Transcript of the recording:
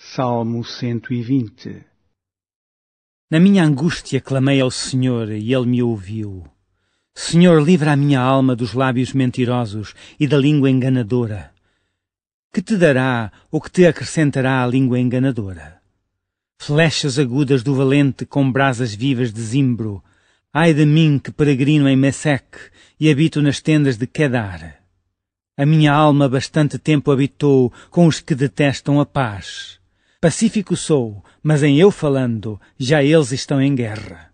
Salmo 120 Na minha angústia clamei ao Senhor e ele me ouviu. Senhor, livra a minha alma dos lábios mentirosos e da língua enganadora. Que te dará ou que te acrescentará a língua enganadora? Flechas agudas do valente com brasas vivas de zimbro. Ai de mim que peregrino em Messeque e habito nas tendas de Quedar. A minha alma bastante tempo habitou com os que detestam a paz. Pacífico sou, mas em eu falando, já eles estão em guerra.